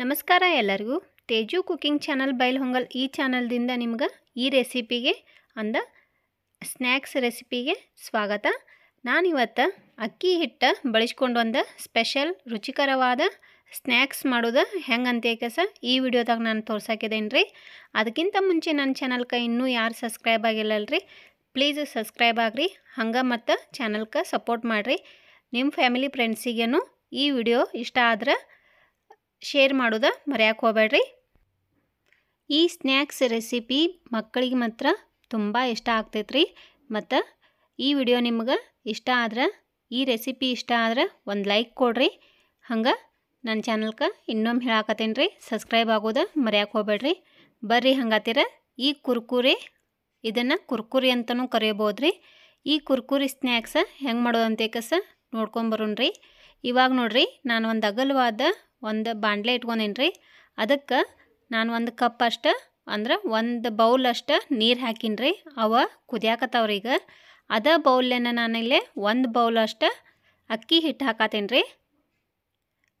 ನಮಸ್ಕಾರ ಎಲ್ಲರಿಗೂ Teju cooking channel Pongal ಈ ಚಾನಲ್ದಿಂದ ನಿಮ್ಗೆ ಈ ರೆಸಿಪಿಗೆ ಅಂದ ಸ್ನ್ಯಾಕ್ಸ್ ರೆಸಿಪಿಗೆ ಸ್ವಾಗತ ನಾನಿವತ್ತು ಅಕ್ಕಿ ಹಿಟ್ಟು ಬಳಸ್ಕೊಂಡು ಒಂದು ಸ್ಪೆಷಲ್ ರುಚಿಕರವಾದ ಸ್ನ್ಯಾಕ್ಸ್ ಮಾಡೋದು ಹೆಂಗೆ ಸರ್ ಈ ವಿಡಿಯೋದಾಗ ನಾನು ತೋರ್ಸಾಕಿದ್ದೇನೆ ರೀ ಅದಕ್ಕಿಂತ ಮುಂಚೆ ನನ್ನ ಚಾನಲ್ಗೆ ಇನ್ನೂ ಯಾರು ಸಬ್ಸ್ಕ್ರೈಬ್ ರೀ ಪ್ಲೀಸ್ ಸಬ್ಸ್ಕ್ರೈಬ್ ಆಗಿರಿ ಹಂಗೆ ಮತ್ತು ಚಾನಲ್ಗೆ ಸಪೋರ್ಟ್ ಮಾಡಿರಿ ನಿಮ್ಮ ಫ್ಯಾಮಿಲಿ ಫ್ರೆಂಡ್ಸಿಗೇನು ಈ ವಿಡಿಯೋ ಇಷ್ಟ ಆದ್ರೆ ಶೇರ್ ಮಾಡೋದ ಮರೆಯಕ್ಕೆ ಹೋಗಬೇಡ್ರಿ ಈ ಸ್ನ್ಯಾಕ್ಸ್ ರೆಸಿಪಿ ಮಕ್ಕಳಿಗೆ ಮಾತ್ರ ತುಂಬ ಇಷ್ಟ ಆಗ್ತೈತ್ರಿ ಮತ್ತು ಈ ವಿಡಿಯೋ ನಿಮ್ಗೆ ಇಷ್ಟ ಆದ್ರೆ ಈ ರೆಸಿಪಿ ಇಷ್ಟ ಆದ್ರೆ ಒಂದು ಲೈಕ್ ಕೊಡ್ರಿ ಹಂಗೆ ನನ್ನ ಚಾನಲ್ಗೆ ಇನ್ನೊಮ್ಮೆ ಹೇಳಾಕತ್ತೀನಿ ರೀ ಸಬ್ಸ್ಕ್ರೈಬ್ ಆಗೋದು ಮರೆಯೋಕೆ ಹೋಗಬೇಡ್ರಿ ಬರ್ರಿ ಹಂಗಾತಿರ ಈ ಕುರ್ಕುರಿ ಇದನ್ನು ಕುರ್ಕುರಿ ಅಂತಲೂ ಕರೆಯಬೋದು ರೀ ಈ ಕುರ್ಕುರಿ ಸ್ನ್ಯಾಕ್ಸ ಹೆಂಗೆ ಮಾಡೋದಂತೇಕಸ ನೋಡ್ಕೊಂಬರೋಣ ರೀ ಇವಾಗ ನೋಡ್ರಿ ನಾನು ಒಂದು ಅಗಲವಾದ ಒಂದು ಬಾಂಡ್ಲೆ ಇಟ್ಕೊಂಡೇನಿ ರೀ ಅದಕ್ಕೆ ನಾನು ಒಂದು ಕಪ್ ಅಷ್ಟು ಅಂದ್ರೆ ಒಂದು ಬೌಲ್ ಅಷ್ಟು ನೀರು ಹಾಕೀನಿ ರೀ ಅವ ಕುದಿಯಾಕತ್ತಾವ್ರಿ ಈಗ ಅದ ಬೌಲ್ನ ನಾನಿಲ್ಲಿ ಒಂದು ಬೌಲ್ ಅಷ್ಟು ಅಕ್ಕಿ ಹಿಟ್ಟು ಹಾಕತ್ತೇನೆ ರೀ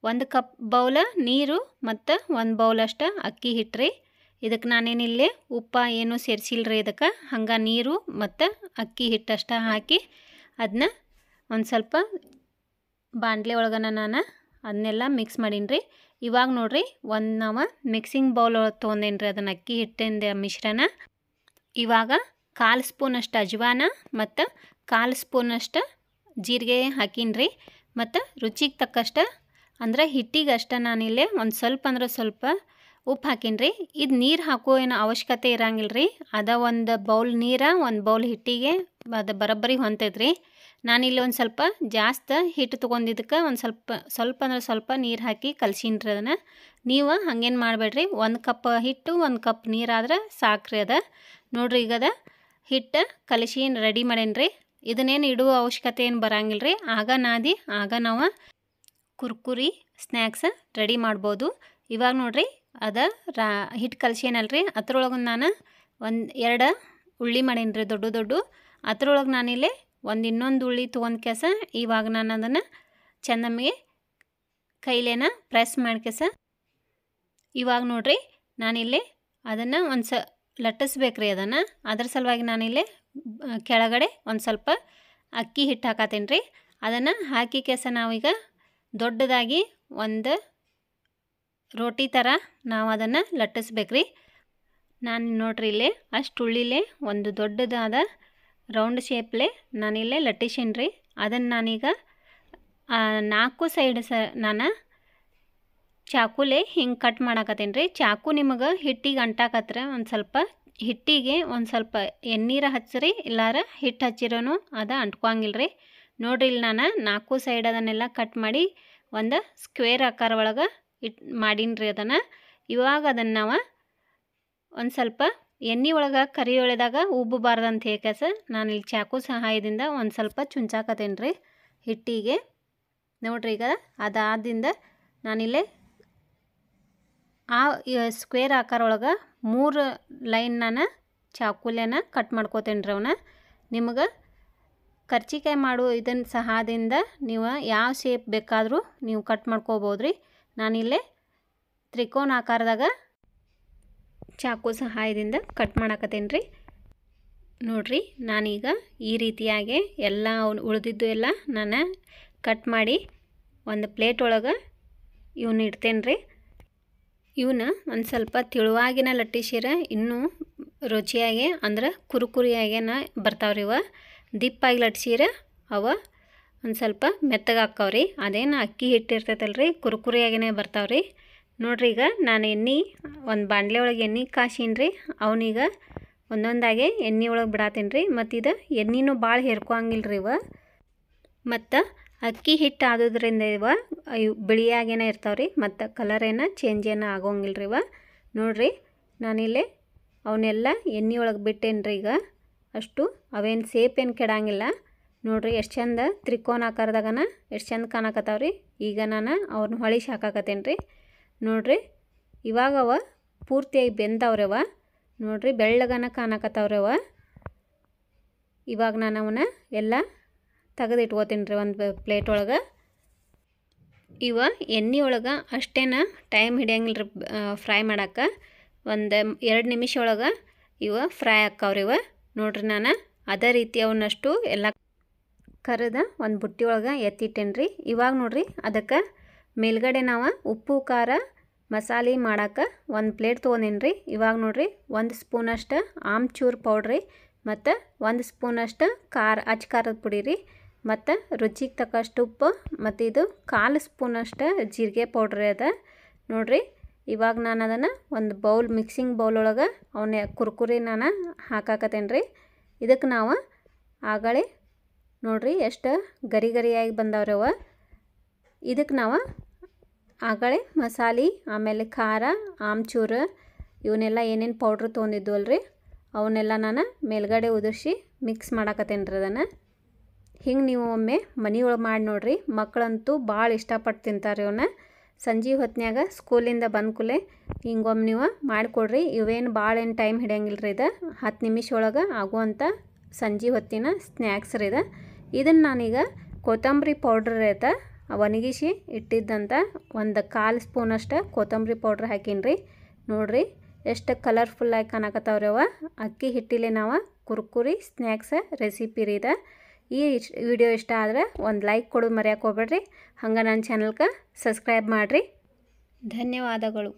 ಒಂದು ಕಪ್ ಬೌಲ ನೀರು ಮತ್ತು ಒಂದು ಬೌಲ್ ಅಷ್ಟು ಅಕ್ಕಿ ಹಿಟ್ಟು ರೀ ಇದಕ್ಕೆ ನಾನೇನಿಲ್ಲಿ ಉಪ್ಪ ಏನೂ ಸೇರಿಸಿಲ್ಲ ರೀ ಇದಕ್ಕೆ ಹಂಗೆ ನೀರು ಮತ್ತು ಅಕ್ಕಿ ಹಿಟ್ಟಷ್ಟು ಹಾಕಿ ಅದನ್ನ ಒಂದು ಸ್ವಲ್ಪ ಬಾಂಡ್ಲೆ ಒಳಗನ ನಾನು ಅದನ್ನೆಲ್ಲ ಮಿಕ್ಸ್ ಮಾಡೀನಿ ಇವಾಗ ನೋಡಿರಿ ಒಂದು ನಾವು ಮಿಕ್ಸಿಂಗ್ ಬೌಲ್ ರೀ ಅದನ್ನು ಅಕ್ಕಿ ಹಿಟ್ಟಿಂದ ಮಿಶ್ರಣ ಇವಾಗ ಕಾಲು ಸ್ಪೂನಷ್ಟು ಅಜ್ವಾನ ಮತ್ತು ಕಾಲು ಸ್ಪೂನಷ್ಟು ಜೀರಿಗೆ ಹಾಕೀನಿ ಮತ್ತು ರುಚಿಗೆ ತಕ್ಕಷ್ಟು ಅಂದ್ರೆ ಹಿಟ್ಟಿಗೆ ಅಷ್ಟೇ ನಾನಿಲ್ಲಿ ಒಂದು ಸ್ವಲ್ಪ ಅಂದ್ರೆ ಸ್ವಲ್ಪ ಉಪ್ಪು ಹಾಕೀನಿ ಇದು ನೀರು ಹಾಕೋ ಏನೋ ಅವಶ್ಯಕತೆ ಇರಂಗಿಲ್ಲ ರೀ ಅದು ಒಂದು ಬೌಲ್ ನೀರು ಒಂದು ಬೌಲ್ ಹಿಟ್ಟಿಗೆ ಅದು ಬರೋಬ್ಬರಿ ಹೊಂತೈತ್ರಿ ನಾನಿಲ್ಲಿ ಒಂದು ಸ್ವಲ್ಪ ಜಾಸ್ತಿ ಹಿಟ್ಟು ತೊಗೊಂಡಿದ್ದಕ್ಕೆ ಒಂದು ಸ್ವಲ್ಪ ಸ್ವಲ್ಪ ಅಂದ್ರೆ ಸ್ವಲ್ಪ ನೀರು ಹಾಕಿ ಕಲಸಿನ್ರಿ ಅದನ್ನು ನೀವು ಹಂಗೇನು ಮಾಡಬೇಡ್ರಿ ಒಂದು ಕಪ್ ಹಿಟ್ಟು ಒಂದು ಕಪ್ ನೀರಾದ್ರೆ ಸಾಕ್ರಿ ಅದ ನೋಡ್ರಿ ಈಗ ಅದ ಹಿಟ್ಟು ಕಲಸಿನ ರೆಡಿ ಮಾಡೇನ್ರಿ ಇದನ್ನೇನು ಇಡುವ ಅವಶ್ಯಕತೆ ಏನು ಬರಂಗಿಲ್ಲ ರೀ ಆಗ ನಾದಿ ಆಗ ನಾವು ಕುರ್ಕುರಿ ಸ್ನ್ಯಾಕ್ಸ್ ರೆಡಿ ಮಾಡ್ಬೋದು ಇವಾಗ ನೋಡ್ರಿ ಅದ ರಾ ಹಿಟ್ಟು ರೀ ಅದ್ರೊಳಗೆ ನಾನು ಒಂದು ಎರಡು ಉಳ್ಳಿ ಮಾಡೇನ್ರಿ ರೀ ದೊಡ್ಡ ದೊಡ್ಡ ಅದ್ರೊಳಗೆ ನಾನಿಲ್ಲಿ ಒಂದು ಇನ್ನೊಂದು ಉಳ್ಳಿ ತೊಗೊಂಡು ಕೆಸ ಇವಾಗ ನಾನು ಅದನ್ನು ಚೆಂದಮ್ಮಿಗೆ ಕೈಲೇನ ಪ್ರೆಸ್ ಮಾಡ್ಕೆಸ ಇವಾಗ ನೋಡ್ರಿ ನಾನಿಲ್ಲಿ ಅದನ್ನು ಒಂದು ಸ ಲಟ್ಟಿಸ್ಬೇಕ್ರಿ ಅದನ್ನು ಅದ್ರ ಸಲುವಾಗಿ ನಾನಿಲ್ಲಿ ಕೆಳಗಡೆ ಒಂದು ಸ್ವಲ್ಪ ಅಕ್ಕಿ ಹಿಟ್ಟು ಹಾಕತ್ತೀನಿ ರೀ ಅದನ್ನು ಹಾಕಿ ಕೆಸ ನಾವೀಗ ದೊಡ್ಡದಾಗಿ ಒಂದು ರೋಟಿ ಥರ ನಾವು ಅದನ್ನು ಲಟ್ಟಿಸ್ಬೇಕ್ರಿ ನಾನು ನೋಡ್ರಿ ಇಲ್ಲಿ ಅಷ್ಟು ಉಳ್ಳಿಲೆ ಒಂದು ದೊಡ್ಡದಾದ ರೌಂಡ್ ಶೇಪ್ಲೆ ನಾನಿಲ್ಲೇ ರೀ ಅದನ್ನು ನಾನೀಗ ನಾಲ್ಕು ಸೈಡ್ ಸ ನಾನು ಚಾಕುಲೆ ಹಿಂಗೆ ಕಟ್ ಮಾಡಾಕತ್ತೀನಿ ರೀ ಚಾಕು ನಿಮಗೆ ಹಿಟ್ಟಿಗೆ ಅಂಟಾಕತ್ರ ಒಂದು ಸ್ವಲ್ಪ ಹಿಟ್ಟಿಗೆ ಒಂದು ಸ್ವಲ್ಪ ಎಣ್ಣೀರ ಹಚ್ಚಿರಿ ಇಲ್ಲಾರ ಹಿಟ್ಟು ಹಚ್ಚಿರೋನು ಅದು ಅಂಟ್ಕೊಂಗಿಲ್ಲ ರೀ ನೋಡ್ರಿ ಇಲ್ಲಿ ನಾನು ನಾಲ್ಕು ಸೈಡ್ ಅದನ್ನೆಲ್ಲ ಕಟ್ ಮಾಡಿ ಒಂದು ಸ್ಕ್ವೇರ್ ಆಕಾರ ಒಳಗೆ ಇಟ್ ಮಾಡೀನಿ ರೀ ಅದನ್ನು ಇವಾಗ ಅದನ್ನು ನಾವು ಒಂದು ಸ್ವಲ್ಪ ಎಣ್ಣೆ ಒಳಗೆ ಕರಿ ಎಳೆದಾಗ ಉಬ್ಬಬಾರ್ದಂತ ಸರ್ ನಾನು ಇಲ್ಲಿ ಚಾಕು ಸಹಾಯದಿಂದ ಒಂದು ಸ್ವಲ್ಪ ಚುಂಚಾಕತ್ತೇನೆ ರೀ ಹಿಟ್ಟಿಗೆ ನೋಡ್ರಿ ಈಗ ಅದಾದಿಂದ ನಾನಿಲ್ಲೇ ಆ ಸ್ಕ್ವೇರ್ ಆಕಾರ ಒಳಗೆ ಮೂರು ಲೈನ್ ನಾನು ಚಾಕುಲೇನ ಕಟ್ ಮಾಡ್ಕೋತೇನೆ ರೀ ಅವನ ನಿಮಗೆ ಕರ್ಚಿಕಾಯಿ ಮಾಡು ಇದನ್ನು ಸಹಾಯದಿಂದ ನೀವು ಯಾವ ಶೇಪ್ ಬೇಕಾದರೂ ನೀವು ಕಟ್ ಮಾಡ್ಕೋಬೋದು ರೀ ನಾನಿಲ್ಲೇ ತ್ರಿಕೋನ ಆಕಾರದಾಗ ಚಾಕು ಸಹಾಯದಿಂದ ಕಟ್ ಮಾಡಾಕತ್ತೇನೆ ರೀ ನೋಡಿರಿ ನಾನೀಗ ಈ ರೀತಿಯಾಗಿ ಎಲ್ಲ ಉಳಿದಿದ್ದು ಎಲ್ಲ ನಾನು ಕಟ್ ಮಾಡಿ ಒಂದು ಪ್ಲೇಟ್ ಒಳಗೆ ಇವನ್ನ ಇಡ್ತೇನೆ ರೀ ಇವನ್ನ ಒಂದು ಸ್ವಲ್ಪ ತಿಳುವಾಗಿನ ಲಟ್ಟಿಸಿರ ಇನ್ನೂ ರುಚಿಯಾಗಿ ಅಂದ್ರೆ ಕುರುಕುರಿಯಾಗೇನ ಬರ್ತಾವ್ರಿ ಇವ ದಿಪ್ಪಾಗಿ ಲಟ್ಸಿರ ಅವ ಒಂದು ಸ್ವಲ್ಪ ಹಾಕವ್ರಿ ಅದೇನು ಅಕ್ಕಿ ಹಿಟ್ಟಿರ್ತೈತಲ್ರಿ ಕುರುಕುರಿಯಾಗೇ ಬರ್ತಾವ್ರಿ ನೋಡ್ರಿ ಈಗ ನಾನು ಎಣ್ಣೆ ಒಂದು ಬಾಣಲೆ ಒಳಗೆ ಎಣ್ಣೆ ಕಾಯಿಸೀನಿ ರೀ ಅವನೀಗ ಒಂದೊಂದಾಗೆ ಎಣ್ಣೆ ಒಳಗೆ ಬಿಡಾತೀನಿ ರೀ ಮತ್ತು ಇದು ಎಣ್ಣೆನೂ ಭಾಳ ಹೇರ್ಕೊಂಗಿಲ್ಲ ರೀ ಇವ ಮತ್ತು ಅಕ್ಕಿ ಹಿಟ್ಟು ಆದೋದ್ರಿಂದ ಇವ ಇವು ಬಿಳಿಯಾಗೇನ ಇರ್ತಾವೆ ರೀ ಮತ್ತು ಕಲರ್ ಏನೋ ಚೇಂಜ್ ಏನೋ ಆಗೋಂಗಿಲ್ಲ ರೀ ಇವ ನೋಡ್ರಿ ನಾನಿಲ್ಲಿ ಅವನ್ನೆಲ್ಲ ಎಣ್ಣೆ ಒಳಗೆ ಬಿಟ್ಟೇನು ರೀ ಈಗ ಅಷ್ಟು ಅವೇನು ಸೇಪ್ ಏನು ಕೆಡಂಗಿಲ್ಲ ನೋಡಿರಿ ಎಷ್ಟು ಚಂದ ತ್ರಿಕೋನ ಆಕಾರದಾಗನ ಎಷ್ಟು ಚಂದ ಕಾಣಕತ್ತಾವ್ರಿ ಈಗ ನಾನು ಅವ್ರನ್ನ ಹೊಳಿಸಿ ಹಾಕಾಕತ್ತೇನೆ ರೀ ನೋಡ್ರಿ ಅವ ಪೂರ್ತಿಯಾಗಿ ಬೆಂದವ್ರವ ನೋಡ್ರಿ ಬೆಳ್ಳಗನ ಕಾಣಕತ್ತವ್ರವ ಇವಾಗ ನಾನು ಅವನ್ನ ಎಲ್ಲ ತೆಗೆದಿಟ್ಕೋತೀನಿ ರೀ ಒಂದು ಪ್ಲೇಟ್ ಒಳಗೆ ಇವ ಎಣ್ಣೆ ಒಳಗೆ ಅಷ್ಟೇನ ಟೈಮ್ ಹಿಡಿಯಂಗಿಲ್ಲ ರೀ ಫ್ರೈ ಮಾಡೋಕ್ಕೆ ಒಂದು ಎರಡು ನಿಮಿಷ ಒಳಗೆ ಇವ ಫ್ರೈ ಇವ ನೋಡ್ರಿ ನಾನು ಅದೇ ರೀತಿ ಅವನ್ನಷ್ಟು ಎಲ್ಲ ಕರೆದ ಒಂದು ಬುಟ್ಟಿ ಒಳಗೆ ಎತ್ತಿಟ್ಟೇನೆ ರೀ ಇವಾಗ ನೋಡ್ರಿ ಅದಕ್ಕೆ ಮೇಲ್ಗಡೆ ನಾವು ಉಪ್ಪು ಖಾರ ಮಸಾಲೆ ಮಾಡಕ್ಕೆ ಒಂದು ಪ್ಲೇಟ್ ರೀ ಇವಾಗ ನೋಡಿರಿ ಒಂದು ಸ್ಪೂನಷ್ಟು ಆಮ್ಚೂರು ಪೌಡ್ರಿ ಮತ್ತು ಒಂದು ಸ್ಪೂನಷ್ಟು ಖಾರ ಅಚ್ಚ ಖಾರದ ಪುಡಿ ರೀ ಮತ್ತು ರುಚಿಗೆ ತಕ್ಕಷ್ಟು ಉಪ್ಪು ಮತ್ತು ಇದು ಕಾಲು ಸ್ಪೂನಷ್ಟು ಜೀರಿಗೆ ಪೌಡ್ರಿ ಅದ ನೋಡಿರಿ ಇವಾಗ ನಾನು ಅದನ್ನು ಒಂದು ಬೌಲ್ ಮಿಕ್ಸಿಂಗ್ ಬೌಲ್ ಒಳಗೆ ಅವನ್ನ ಕುರ್ಕುರಿ ನಾನು ಹಾಕಾಕತ್ತೇನೆ ರೀ ಇದಕ್ಕೆ ನಾವು ಆಗಳೆ ನೋಡಿರಿ ಎಷ್ಟು ಗರಿ ಗರಿಯಾಗಿ ಬಂದವ್ರವ ಇದಕ್ಕೆ ನಾವು ಆಗಳೆ ಮಸಾಲೆ ಆಮೇಲೆ ಖಾರ ಆಮ್ಚೂರ ಇವನ್ನೆಲ್ಲ ಏನೇನು ಪೌಡ್ರ್ ತೊಗೊಂಡಿದ್ವಲ್ರಿ ಅವನ್ನೆಲ್ಲ ನಾನು ಮೇಲ್ಗಡೆ ಉದುರಿಸಿ ಮಿಕ್ಸ್ ಮಾಡಾಕತ್ತೇನೆ ರೀ ಅದನ್ನು ಹಿಂಗೆ ನೀವು ಒಮ್ಮೆ ಮನೆಯೊಳಗೆ ಮಾಡಿ ನೋಡ್ರಿ ಮಕ್ಕಳಂತೂ ಭಾಳ ಇಷ್ಟಪಟ್ಟು ತಿಂತಾರೆ ಇವನ್ನ ಸಂಜೆ ಹೊತ್ತಿನಾಗ ಸ್ಕೂಲಿಂದ ಬಂದ ಕೂಲೆ ಹಿಂಗೊಮ್ಮೆ ನೀವು ಮಾಡಿಕೊಡ್ರಿ ಇವೇನು ಭಾಳ ಏನು ಟೈಮ್ ಹಿಡಿಯಂಗಿಲ್ಲ ರೀ ಇದು ಹತ್ತು ನಿಮಿಷ ಒಳಗೆ ಆಗುವಂಥ ಸಂಜೆ ಹೊತ್ತಿನ ಸ್ನ್ಯಾಕ್ಸ್ ರೀ ಇದು ಇದನ್ನು ನಾನೀಗ ಕೊತ್ತಂಬರಿ ಪೌಡ್ರ್ ಐತೆ ಒಣಗಿಸಿ ಇಟ್ಟಿದ್ದಂಥ ಒಂದು ಕಾಲು ಸ್ಪೂನಷ್ಟು ಕೊತ್ತಂಬರಿ ಪೌಡ್ರ್ ಹಾಕೀನಿ ರೀ ನೋಡಿರಿ ಎಷ್ಟು ಕಲರ್ಫುಲ್ಲಾಗಿ ಅವ ಅಕ್ಕಿ ಹಿಟ್ಟಿಲಿ ನಾವು ಕುರ್ಕುರಿ ಸ್ನ್ಯಾಕ್ಸ್ ರೆಸಿಪಿ ರೀ ಇದೆ ಈ ವಿಡಿಯೋ ಇಷ್ಟ ಆದರೆ ಒಂದು ಲೈಕ್ ಕೊಡೋದು ಮರೆಯೋಕೆ ಹೋಗ್ಬೇಡ್ರಿ ಹಂಗೆ ನನ್ನ ಚಾನಲ್ಗೆ ಸಬ್ಸ್ಕ್ರೈಬ್ ಮಾಡಿರಿ ಧನ್ಯವಾದಗಳು